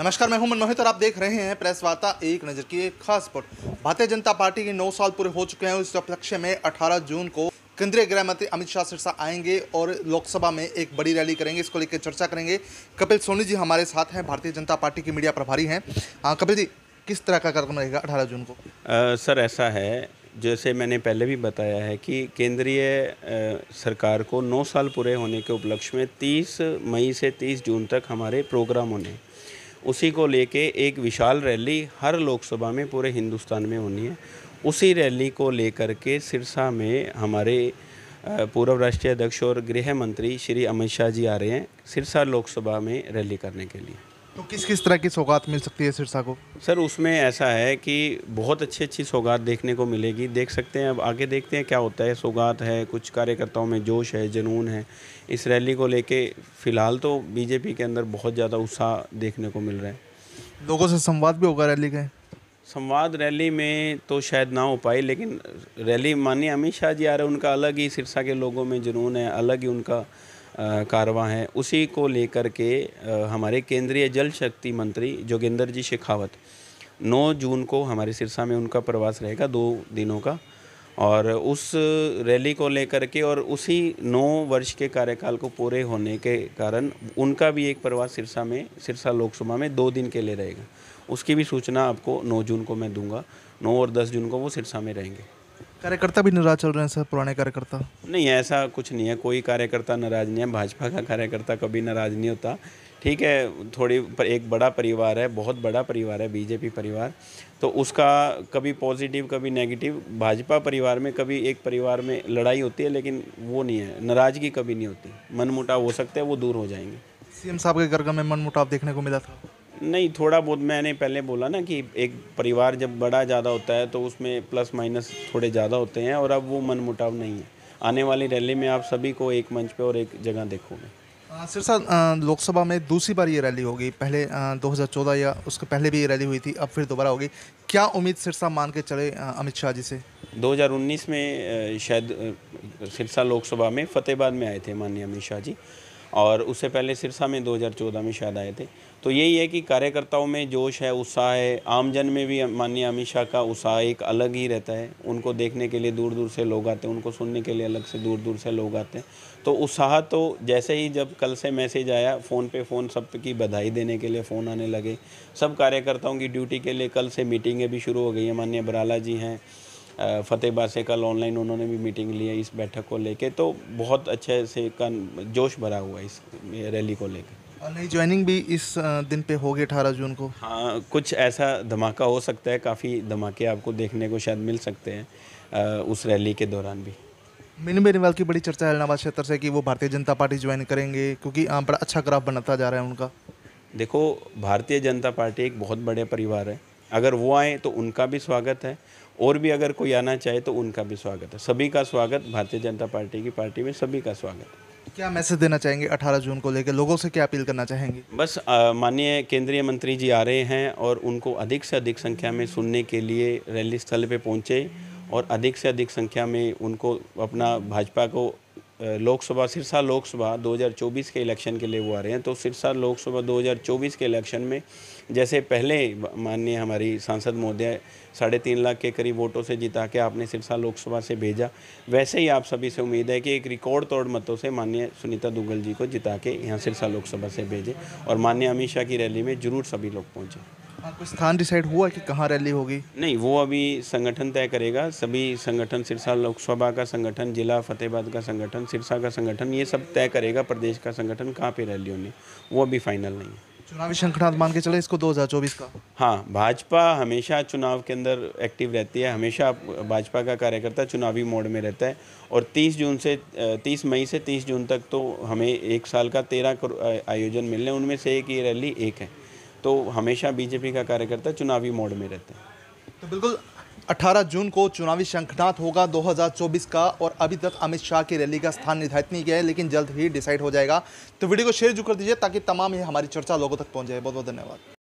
नमस्कार मैं हूं मन मोहित और आप देख रहे हैं प्रेस वार्ता एक नज़र की एक खास पर भारतीय जनता पार्टी के 9 साल पूरे हो चुके हैं इस उपलक्ष्य में 18 जून को केंद्रीय गृह मंत्री अमित शाह सिरसा आएंगे और लोकसभा में एक बड़ी रैली करेंगे इसको लेकर चर्चा करेंगे कपिल सोनी जी हमारे साथ हैं भारतीय जनता पार्टी की मीडिया प्रभारी हैं हाँ कपिल जी किस तरह का कार्यक्रम रहेगा अठारह जून को सर ऐसा है जैसे मैंने पहले भी बताया है कि केंद्रीय सरकार को नौ साल पूरे होने के उपलक्ष्य में तीस मई से तीस जून तक हमारे प्रोग्राम होने उसी को लेके एक विशाल रैली हर लोकसभा में पूरे हिंदुस्तान में होनी है उसी रैली को लेकर के सिरसा में हमारे पूर्व राष्ट्रीय अध्यक्ष और गृह मंत्री श्री अमित शाह जी आ रहे हैं सिरसा लोकसभा में रैली करने के लिए तो किस किस तरह की सौगात मिल सकती है सिरसा को सर उसमें ऐसा है कि बहुत अच्छी अच्छी सौगात देखने को मिलेगी देख सकते हैं अब आगे देखते हैं क्या होता है सौगात है कुछ कार्यकर्ताओं में जोश है जुनून है इस रैली को लेके फ़िलहाल तो बीजेपी के अंदर बहुत ज़्यादा उत्साह देखने को मिल रहा है लोगों से संवाद भी होगा रैली का संवाद रैली में तो शायद ना हो पाई लेकिन रैली मानिए अमित शाह जी आ रहे उनका अलग ही सिरसा के लोगों में जुनून है अलग ही उनका कारवा हैं उसी को लेकर के हमारे केंद्रीय जल शक्ति मंत्री जोगेंद्र जी शेखावत 9 जून को हमारे सिरसा में उनका प्रवास रहेगा दो दिनों का और उस रैली को लेकर के और उसी 9 वर्ष के कार्यकाल को पूरे होने के कारण उनका भी एक प्रवास सिरसा में सिरसा लोकसभा में दो दिन के लिए रहेगा उसकी भी सूचना आपको 9 जून को मैं दूंगा 9 और 10 जून को वो सिरसा में रहेंगे कार्यकर्ता भी नाराज चल रहे हैं सर पुराने कार्यकर्ता नहीं ऐसा कुछ नहीं है कोई कार्यकर्ता नाराज नहीं है भाजपा का कार्यकर्ता कभी नाराज नहीं होता ठीक है थोड़ी पर एक बड़ा परिवार है बहुत बड़ा परिवार है बीजेपी परिवार तो उसका कभी पॉजिटिव कभी नेगेटिव भाजपा परिवार में कभी एक परिवार में लड़ाई होती है लेकिन वो नहीं है नाराज़गी कभी नहीं होती मनमुटाव हो सकता है वो दूर हो जाएंगे सीएम साहब के का में मनमुटाव देखने को मिला था नहीं थोड़ा बहुत मैंने पहले बोला ना कि एक परिवार जब बड़ा ज़्यादा होता है तो उसमें प्लस माइनस थोड़े ज़्यादा होते हैं और अब वो मन मुटाव नहीं है आने वाली रैली में आप सभी को एक मंच पे और एक जगह देखोगे सिरसा लोकसभा में दूसरी बार ये रैली होगी पहले आ, 2014 या उसके पहले भी ये रैली हुई थी अब फिर दोबारा होगी क्या उम्मीद सिरसा मान के चले अमित शाह जी से 2019 में शायद सिरसा लोकसभा में फतेहबाद में आए थे माननीय अमित शाह जी और उससे पहले सिरसा में 2014 में शायद आए थे तो यही है कि कार्यकर्ताओं में जोश है उत्साह है आमजन में भी माननीय अमित शाह का उत्साह एक अलग ही रहता है उनको देखने के लिए दूर दूर से लोग आते हैं उनको सुनने के लिए अलग से दूर दूर से लोग आते हैं तो उत्साह तो जैसे ही जब कल से मैसेज आया फ़ोन पे फ़ोन सब की बधाई देने के लिए फ़ोन आने लगे सब कार्यकर्ताओं की ड्यूटी के लिए कल से मीटिंगें भी शुरू हो गई हैं माननीय बराला जी हैं फ़तेह बासे कल ऑनलाइन उन्होंने भी मीटिंग ली है इस बैठक को लेके तो बहुत अच्छे से का जोश भरा हुआ है इस रैली को लेकर नई ज्वाइनिंग भी इस दिन पे होगी अठारह जून को हाँ कुछ ऐसा धमाका हो सकता है काफ़ी धमाके आपको देखने को शायद मिल सकते हैं उस रैली के दौरान भी मिनी बेनीवाल की बड़ी चर्चा है इलाहाबाद क्षेत्र से कि वो भारतीय जनता पार्टी ज्वाइन करेंगे क्योंकि बड़ा अच्छा ग्राफ बनाता जा रहा है उनका देखो भारतीय जनता पार्टी एक बहुत बड़े परिवार है अगर वो आए तो उनका भी स्वागत है और भी अगर कोई आना चाहे तो उनका भी स्वागत है सभी का स्वागत भारतीय जनता पार्टी की पार्टी में सभी का स्वागत है क्या मैसेज देना चाहेंगे 18 जून को लेकर लोगों से क्या अपील करना चाहेंगे बस माननीय केंद्रीय मंत्री जी आ रहे हैं और उनको अधिक से अधिक संख्या में सुनने के लिए रैली स्थल पर पहुँचे और अधिक से अधिक संख्या में उनको अपना भाजपा को लोकसभा सिरसा लोकसभा 2024 के इलेक्शन के लिए वो आ रहे हैं तो सिरसा लोकसभा 2024 के इलेक्शन में जैसे पहले माननीय हमारी सांसद महोदय साढ़े तीन लाख के करीब वोटों से जिता के आपने सिरसा लोकसभा से भेजा वैसे ही आप सभी से उम्मीद है कि एक रिकॉर्ड तोड़ मतों से माननीय सुनीता दुग्गल जी को जिता के यहाँ सिरसा लोकसभा से भेजें और माननीय अमित शाह की रैली में जरूर सभी लोग पहुँचें कोई स्थान डिसाइड हुआ कि कहाँ रैली होगी नहीं वो अभी संगठन तय करेगा सभी संगठन सिरसा लोकसभा का संगठन जिला फतेहबाद का संगठन सिरसा का संगठन ये सब तय करेगा प्रदेश का संगठन कहाँ पे रैली होनी वो अभी फाइनल नहीं है चुनावी शंखनाद मान के चले इसको 2024 का हाँ भाजपा हमेशा चुनाव के अंदर एक्टिव रहती है हमेशा भाजपा का कार्यकर्ता चुनावी मोड में रहता है और 30 जून से 30 मई से 30 जून तक तो हमें एक साल का तेरह आयोजन मिलने उनमें से एक ये रैली एक है तो हमेशा बीजेपी का कार्यकर्ता चुनावी मोड में रहते हैं तो बिल्कुल 18 जून को चुनावी शंखनाथ होगा 2024 का और अभी तक अमित शाह की रैली का स्थान निर्धारित नहीं किया है लेकिन जल्द ही डिसाइड हो जाएगा तो वीडियो को शेयर जो कर दीजिए ताकि तमाम ये हमारी चर्चा लोगों तक पहुंच जाए बहुत बहुत धन्यवाद